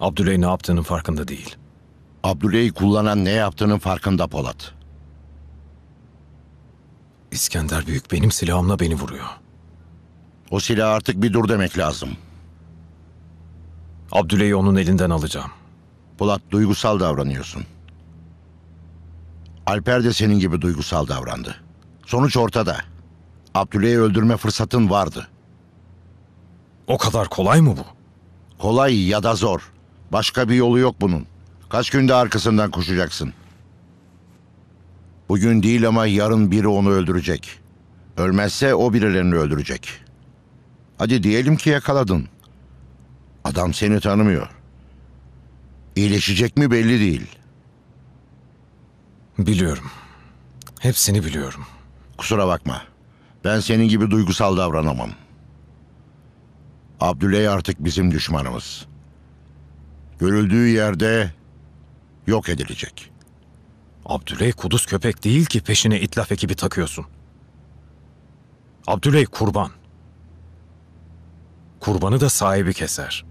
Abdüley ne yaptığının farkında değil. Abdüley kullanan ne yaptığının farkında Polat. İskender Büyük benim silahımla beni vuruyor. O silah artık bir dur demek lazım. Abdüley'i onun elinden alacağım. Polat duygusal davranıyorsun. Alper de senin gibi duygusal davrandı. Sonuç ortada. Abdüley'i öldürme fırsatın vardı. O kadar kolay mı bu? Kolay ya da zor. Başka bir yolu yok bunun. Kaç günde arkasından koşacaksın? Bugün değil ama yarın biri onu öldürecek. Ölmezse o birilerini öldürecek. Hadi diyelim ki yakaladın. Adam seni tanımıyor. İyileşecek mi belli değil. Biliyorum. Hepsini biliyorum. Kusura bakma. Ben senin gibi duygusal davranamam. Abdüley artık bizim düşmanımız görüldüğü yerde yok edilecek. Abdüley kuduz köpek değil ki peşine itlaf ekibi takıyorsun. Abdüley kurban. Kurbanı da sahibi keser.